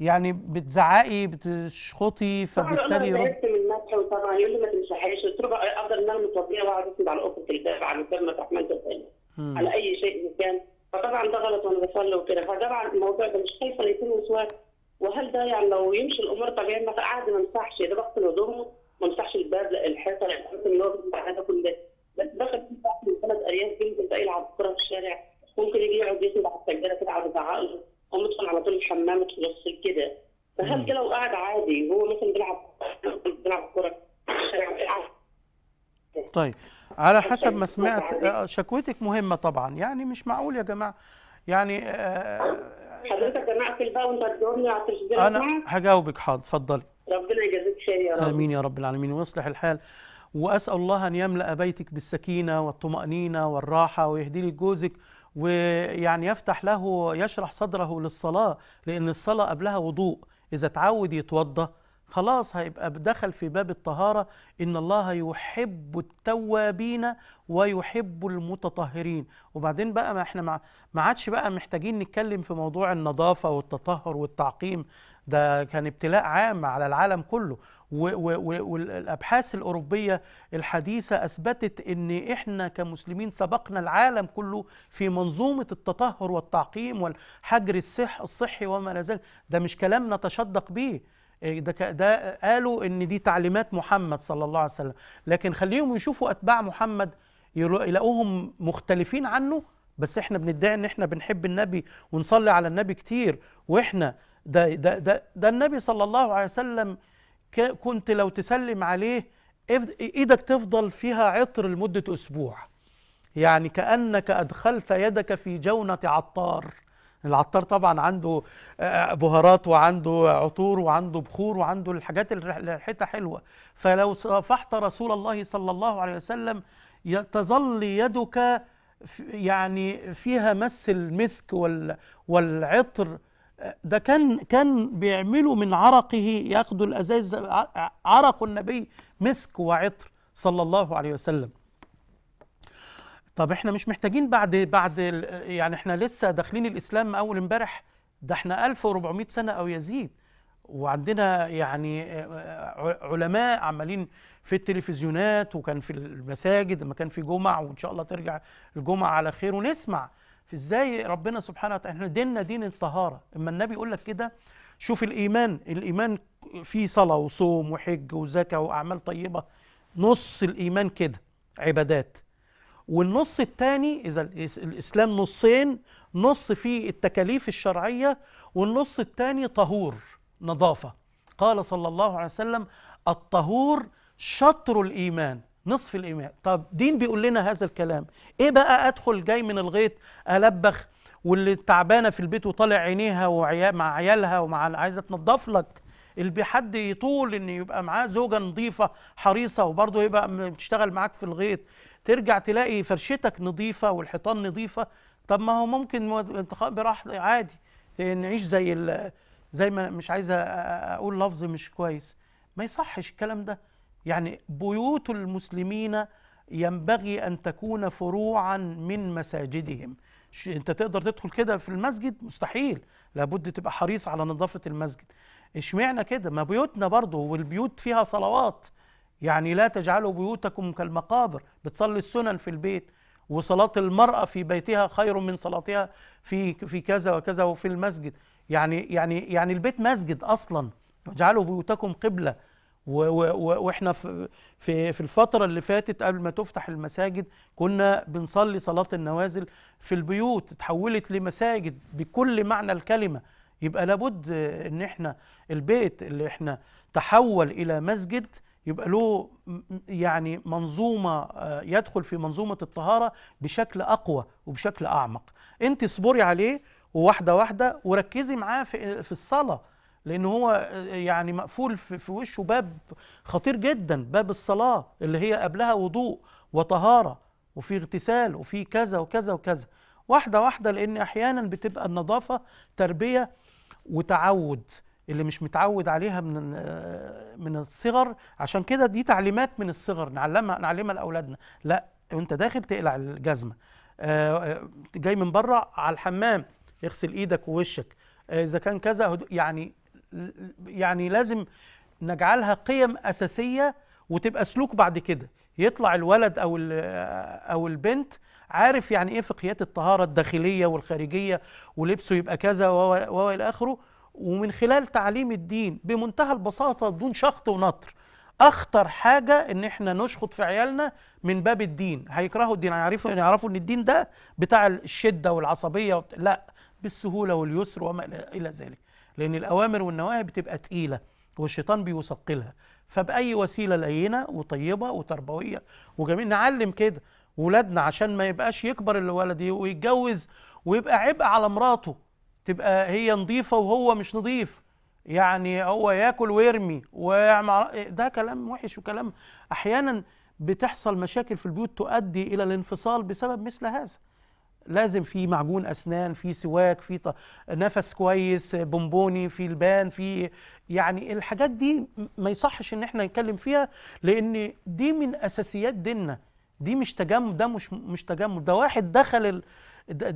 يعني بتزعقي بتشخطي فبالتالي الصبح طبعا يقول لي ما تمسحهاش قلت له افضل ان انا متوضيه واقعد اسند على اوضه الباب على مكان ما تحملت الغيره على اي شيء مكان فطبعا ده غلط وانا بصلي وكده فطبعا الموضوع ده مش خايفه يكون وسواس وهل ده يعني لو يمشي الامور طبيعي ما قاعد ما امسحش ده بغسل هدومه ما امسحش الباب الحيطه الحيطه اللي هو ده كل ده بس دخل في واحد من ثلاث ارياف يمكن بقى يلعب كوره في الشارع ممكن يجي يقعد يسند على السجاده كده على زعائله ومدخل على طول الحمام تغسل كده فهل لو قاعد عادي هو مثلا بيلعب بيلعب كره طيب على طيب، حسب ما طيب، سمعت طيب، آه، شكوتك مهمه طبعا يعني مش معقول يا جماعه يعني آه، حضرتك جماعه في وانت هتجاوبني على التشجيع انا هجاوبك حاضر اتفضلي ربنا يجازيك خير يا رب امين يا رب العالمين ويصلح الحال واسال الله ان يملا بيتك بالسكينه والطمانينه والراحه ويهدي لك جوزك ويعني يفتح له يشرح صدره للصلاه لان الصلاه قبلها وضوء إذا تعود يتوضأ خلاص هيبقى دخل في باب الطهارة إن الله يحب التوابين ويحب المتطهرين وبعدين بقى ما احنا ما عادش بقى محتاجين نتكلم في موضوع النظافة والتطهر والتعقيم ده كان ابتلاء عام على العالم كله والابحاث الاوروبيه الحديثه اثبتت ان احنا كمسلمين سبقنا العالم كله في منظومه التطهر والتعقيم والحجر الصح الصحي وما الى ذلك ده مش كلام نتشدق به إيه، ده ده قالوا ان دي تعليمات محمد صلى الله عليه وسلم لكن خليهم يشوفوا اتباع محمد يلاقوهم مختلفين عنه بس احنا بندعي ان احنا بنحب النبي ونصلي على النبي كتير واحنا ده ده ده, ده النبي صلى الله عليه وسلم كنت لو تسلم عليه ايدك تفضل فيها عطر لمده اسبوع يعني كانك ادخلت يدك في جونه عطار العطار طبعا عنده آه، آه، بهارات وعنده عطور وعنده بخور وعنده الحاجات اللي ريحتها حلوه فلو صافحت رسول الله صلى الله عليه وسلم تظل يدك يعني فيها مس المسك والعطر ده كان كان بيعملوا من عرقه ياخدوا الازايز عرق النبي مسك وعطر صلى الله عليه وسلم طب احنا مش محتاجين بعد بعد يعني احنا لسه داخلين الاسلام اول امبارح ده احنا 1400 سنه او يزيد وعندنا يعني آه، آه، علماء عمالين في التلفزيونات وكان في المساجد لما كان في جمع وان شاء الله ترجع الجمعه على خير ونسمع في ازاي ربنا سبحانه وتعالى احنا ديننا دين الطهاره اما النبي يقول لك كده شوف الايمان الايمان في صلاه وصوم وحج وزكاه واعمال طيبه نص الايمان كده عبادات والنص الثاني اذا الاسلام نصين نص فيه التكاليف الشرعيه والنص الثاني طهور نظافه قال صلى الله عليه وسلم الطهور شطر الايمان نصف الايمان طب دين بيقول لنا هذا الكلام ايه بقى ادخل جاي من الغيط البخ واللي تعبانه في البيت وطالع عينيها وعيال مع عيالها ومع عايزه تنضف لك اللي حد يطول ان يبقى معاه زوجه نظيفه حريصه وبرضه يبقى بتشتغل معاك في الغيط ترجع تلاقي فرشتك نظيفه والحيطان نظيفه طب ما هو ممكن انتخاب براحتك عادي نعيش زي زي ما مش عايزه اقول لفظ مش كويس ما يصحش الكلام ده يعني بيوت المسلمين ينبغي ان تكون فروعا من مساجدهم انت تقدر تدخل كده في المسجد مستحيل لابد تبقى حريص على نظافه المسجد اشمعنى كده ما بيوتنا برضه والبيوت فيها صلوات يعني لا تجعلوا بيوتكم كالمقابر بتصلي السنن في البيت وصلاة المرأة في بيتها خير من صلاتها في في كذا وكذا وفي المسجد يعني يعني يعني البيت مسجد اصلا اجعلوا بيوتكم قبله واحنا في في الفتره اللي فاتت قبل ما تفتح المساجد كنا بنصلي صلاه النوازل في البيوت اتحولت لمساجد بكل معنى الكلمه يبقى لابد ان احنا البيت اللي احنا تحول الى مسجد يبقى له يعني منظومة آه، يدخل في منظومة الطهارة بشكل أقوى وبشكل أعمق أنت اصبري عليه وواحدة واحدة وركزي معاه في, في الصلاة لأن هو آه، يعني مقفول في, في وشه باب خطير جدا باب الصلاة اللي هي قبلها وضوء وطهارة وفي اغتسال وفي كذا وكذا وكذا واحدة واحدة لأن أحيانا بتبقى النظافة تربية وتعود اللي مش متعود عليها من من الصغر عشان كده دي تعليمات من الصغر نعلمها نعلمها لاولادنا لا وانت داخل تقلع الجزمه آه، آه، جاي من بره على الحمام اغسل ايدك ووشك آه، اذا كان كذا يعني يعني لازم نجعلها قيم اساسيه وتبقى سلوك بعد كده يطلع الولد او او البنت عارف يعني ايه فقهيات الطهاره الداخليه والخارجيه ولبسه يبقى كذا والى اخره ومن خلال تعليم الدين بمنتهى البساطة بدون شخط ونطر اخطر حاجه ان احنا نشخط في عيالنا من باب الدين هيكرهوا الدين هيعرفوا يعرفوا ان الدين ده بتاع الشده والعصبيه وبت... لا بالسهوله واليسر وما الى ذلك لان الاوامر والنواهي بتبقى تقيله والشيطان بيثقلها فباي وسيله لينه وطيبه وتربويه وجميل نعلم كده ولادنا عشان ما يبقاش يكبر الولد ويتجوز ويبقى عبء على مراته تبقى هي نظيفه وهو مش نظيف يعني هو ياكل ويرمي ويعمل ده كلام وحش وكلام احيانا بتحصل مشاكل في البيوت تؤدي الى الانفصال بسبب مثل هذا لازم في معجون اسنان في سواك في ط... نفس كويس بونبوني في لبان في يعني الحاجات دي ما يصحش ان احنا نتكلم فيها لان دي من اساسيات ديننا دي مش تجمد ده مش مش تجمد ده واحد دخل ال...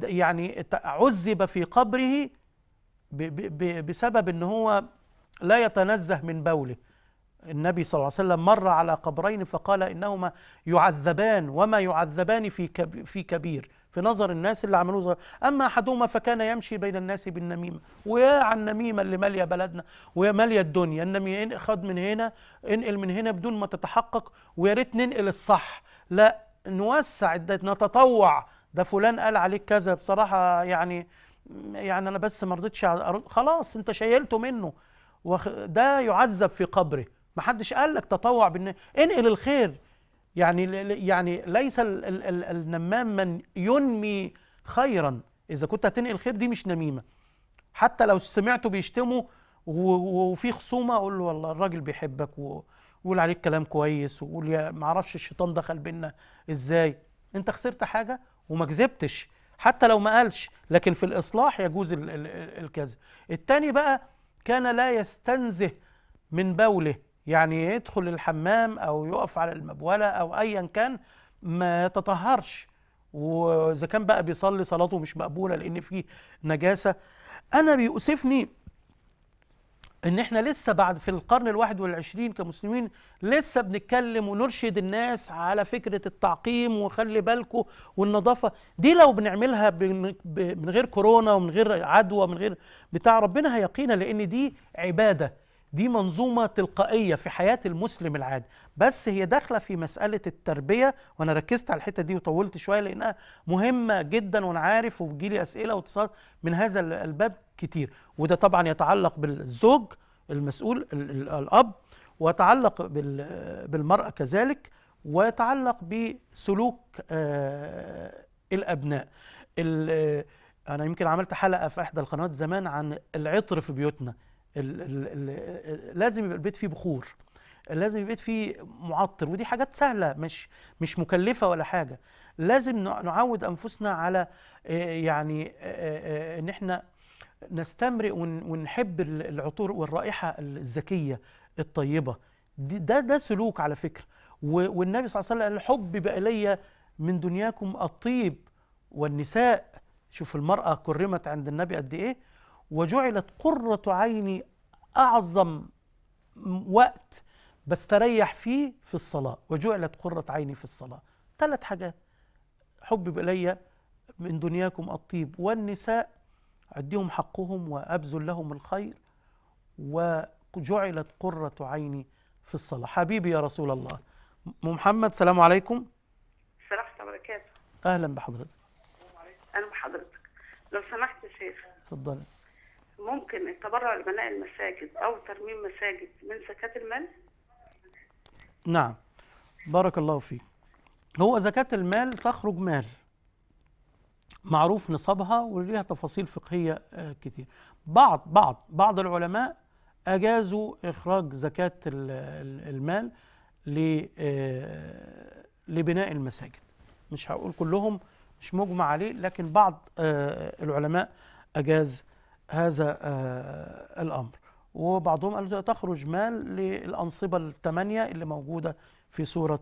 يعني عذب في قبره بسبب ان هو لا يتنزه من بوله النبي صلى الله عليه وسلم مر على قبرين فقال انهما يعذبان وما يعذبان في في كبير في نظر الناس اللي عملوه اما احدهما فكان يمشي بين الناس بالنميمه ويا على النميمه اللي ماليه بلدنا ويا ماليه الدنيا النميمه خد من هنا انقل من هنا بدون ما تتحقق ويا ريت ننقل الصح لا نوسع نتطوع ده فلان قال عليك كذا بصراحه يعني يعني انا بس ما رضيتش خلاص انت شيلته منه ده يعذب في قبره ما حدش قال لك تطوع بالن... انقل الخير يعني يعني ليس ال... ال... ال... النمام من ينمي خيرا اذا كنت هتنقل خير دي مش نميمه حتى لو سمعته بيشتمه و... وفي خصومه اقول له والله الراجل بيحبك و... وقول عليك كلام كويس وقول يا ما اعرفش الشيطان دخل بينا ازاي انت خسرت حاجه وما كذبتش حتى لو ما قالش لكن في الإصلاح يجوز الكذب التاني بقى كان لا يستنزه من بوله يعني يدخل الحمام أو يقف على المبولة أو أيا كان ما يتطهرش وإذا كان بقى بيصلي صلاته مش مقبولة لأن فيه نجاسة أنا بيؤسفني ان احنا لسه بعد في القرن الواحد والعشرين كمسلمين لسه بنتكلم ونرشد الناس على فكرة التعقيم وخلي بالكو والنظافة دي لو بنعملها من غير كورونا ومن غير عدوى من غير بتاع ربنا هيقينا لان دي عبادة دي منظومة تلقائية في حياة المسلم العادي بس هي داخلة في مسألة التربية وأنا ركزت على الحتة دي وطولت شوية لأنها مهمة جدا وأنا عارف وبتجيلي أسئلة واتصالات من هذا الباب كتير وده طبعا يتعلق بالزوج المسؤول الأب ويتعلق بالمرأة كذلك ويتعلق بسلوك آه، الأبناء أنا يمكن عملت حلقة في إحدى القنوات زمان عن العطر في بيوتنا لازم يبقى البيت فيه بخور لازم يبقى فيه معطر ودي حاجات سهلة مش مش مكلفة ولا حاجة لازم نعود أنفسنا على آه، يعني آه، إن إحنا نستمرئ ونحب العطور والرائحة الزكية الطيبة ده ده سلوك على فكرة والنبي صلى الله عليه وسلم قال حبب إلي من دنياكم الطيب والنساء شوف المرأة كرمت عند النبي قد إيه وجعلت قرة عيني أعظم وقت بستريح فيه في الصلاة وجعلت قرة عيني في الصلاة ثلاث حاجات حبب إلي من دنياكم الطيب والنساء أديهم حقهم وأبذل لهم الخير وجعلت قرة عيني في الصلاة حبيبي يا رسول الله محمد سلام عليكم السلام عليكم وبركاته أهلا بحضرتك أهلا بحضرتك لو سمحت يا شيخ تفضل ممكن التبرع لبناء المساجد أو ترميم مساجد من زكاة المال؟ نعم بارك الله فيك هو زكاة المال تخرج مال معروف نصابها وليها تفاصيل فقهية آه، كتير بعض بعض بعض العلماء أجازوا إخراج زكاة المال آه، لبناء المساجد مش هقول كلهم مش مجمع عليه لكن بعض آه، العلماء أجاز هذا الأمر وبعضهم قالوا تخرج مال للأنصبة الثمانية اللي موجودة في سورة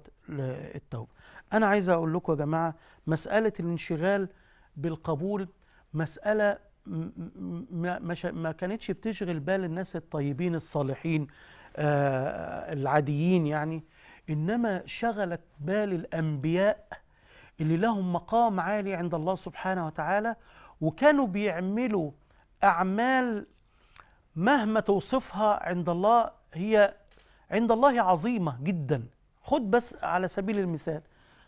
التوبة أنا عايز أقول لكم يا جماعة مسألة الانشغال بالقبول مسألة ما, ما كانتش بتشغل بال الناس الطيبين الصالحين آه، العاديين يعني إنما شغلت بال الأنبياء اللي لهم مقام عالي عند الله سبحانه وتعالى وكانوا بيعملوا أعمال مهما توصفها عند الله هي عند الله عظيمة جدا خد بس على سبيل المثال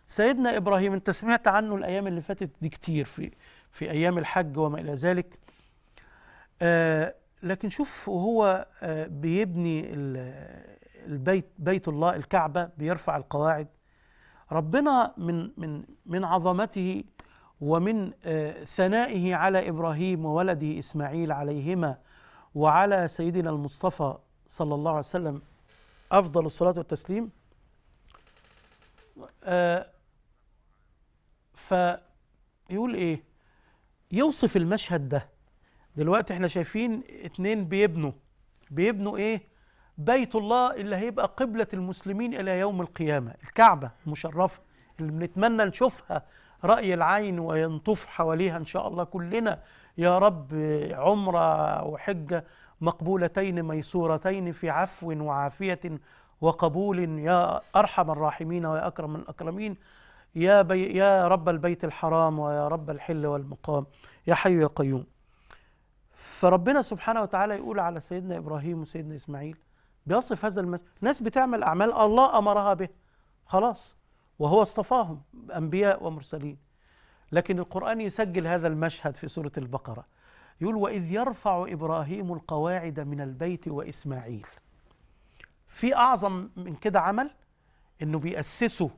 سيدنا إبراهيم أنت سمعت عنه الأيام اللي فاتت دي كتير في في أيام الحج وما إلى ذلك آه لكن شوف وهو آه بيبني البيت بيت الله الكعبة بيرفع القواعد ربنا من من من عظمته ومن آه ثنائه على إبراهيم وولده إسماعيل عليهما وعلى سيدنا المصطفى صلى الله عليه وسلم أفضل الصلاة والتسليم آه فيقول ايه يوصف المشهد ده دلوقتي احنا شايفين اتنين بيبنوا بيبنوا ايه بيت الله اللي هيبقى قبلة المسلمين الى يوم القيامة الكعبة المشرفة اللي بنتمنى نشوفها رأي العين وينطف حواليها ان شاء الله كلنا يا رب عمرة وحجة مقبولتين ميسورتين في عفو وعافية وقبول يا أرحم الراحمين ويا أكرم الأكرمين يا, بي يا رب البيت الحرام ويا رب الحل والمقام يا حي يا قيوم فربنا سبحانه وتعالى يقول على سيدنا إبراهيم وسيدنا إسماعيل بيصف هذا المجد ناس بتعمل أعمال الله أمرها به خلاص وهو اصطفاهم أنبياء ومرسلين لكن القرآن يسجل هذا المشهد في سورة البقرة يقول وإذ يرفع إبراهيم القواعد من البيت وإسماعيل في أعظم من كده عمل إنه بيأسسه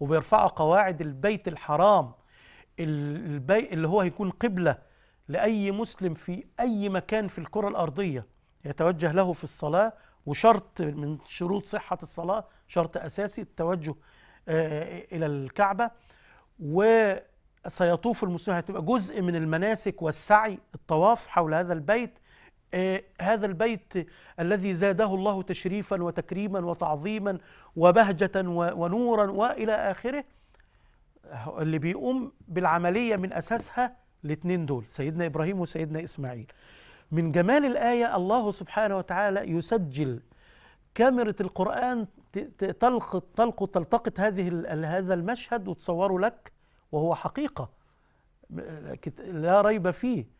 وبيرفعوا قواعد البيت الحرام البي اللي هو هيكون قبلة لأي مسلم في أي مكان في الكرة الأرضية يتوجه له في الصلاة وشرط من شروط صحة الصلاة شرط أساسي التوجه آه، إلى الكعبة وسيطوف المسلمين هتبقى جزء من المناسك والسعي الطواف حول هذا البيت إيه، هذا البيت الذي زاده الله تشريفا وتكريما وتعظيما وبهجة ونورا وإلى آخره اللي بيقوم بالعملية من أساسها الاثنين دول سيدنا إبراهيم وسيدنا إسماعيل من جمال الآية الله سبحانه وتعالى يسجل كاميرا القرآن تلقط تلقط تلتقط هذه هذا المشهد وتصوره لك وهو حقيقة لا ريب فيه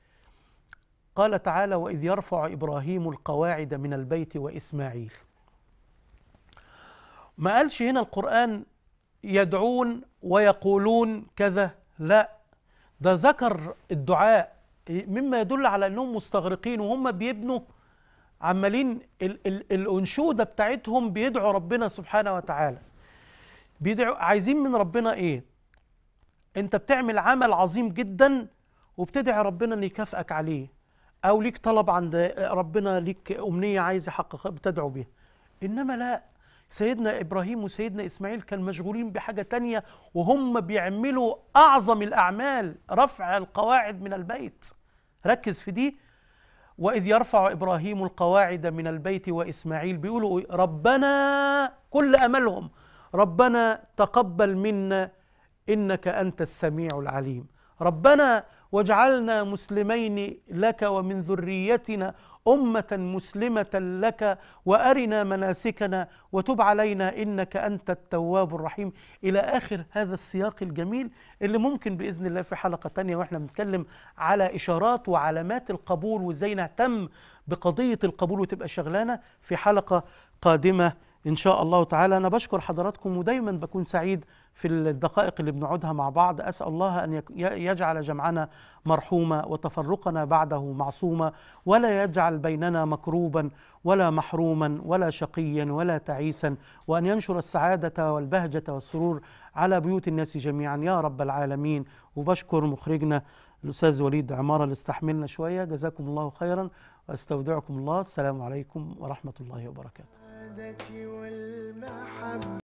قال تعالى وإذ يرفع إبراهيم القواعد من البيت وإسماعيل ما قالش هنا القرآن يدعون ويقولون كذا لا ده ذكر الدعاء مما يدل على أنهم مستغرقين وهم بيبنوا عمالين الأنشودة بتاعتهم بيدعوا ربنا سبحانه وتعالى بيدعوا عايزين من ربنا إيه أنت بتعمل عمل عظيم جدا وبتدعي ربنا أن يكافئك عليه او ليك طلب عند ربنا ليك امنيه عايز يحققها بتدعو بيها انما لا سيدنا ابراهيم وسيدنا اسماعيل كان مشغولين بحاجه تانية وهم بيعملوا اعظم الاعمال رفع القواعد من البيت ركز في دي واذ يرفع ابراهيم القواعد من البيت واسماعيل بيقولوا ربنا كل املهم ربنا تقبل منا انك انت السميع العليم ربنا واجعلنا مسلمين لك ومن ذريتنا أمة مسلمة لك وأرنا مناسكنا وتب علينا إنك أنت التواب الرحيم إلى آخر هذا السياق الجميل اللي ممكن بإذن الله في حلقة تانية وإحنا بنتكلم على إشارات وعلامات القبول وإزاي نهتم بقضية القبول وتبقى شغلانة في حلقة قادمة ان شاء الله تعالى انا بشكر حضراتكم ودايما بكون سعيد في الدقائق اللي بنقعدها مع بعض اسال الله ان يجعل جمعنا مرحومه وتفرقنا بعده معصومه ولا يجعل بيننا مكروبا ولا محروما ولا شقيا ولا تعيسا وان ينشر السعاده والبهجه والسرور على بيوت الناس جميعا يا رب العالمين وبشكر مخرجنا الاستاذ وليد عماره اللي استحملنا شويه جزاكم الله خيرا واستودعكم الله السلام عليكم ورحمه الله وبركاته السعادة والمحبة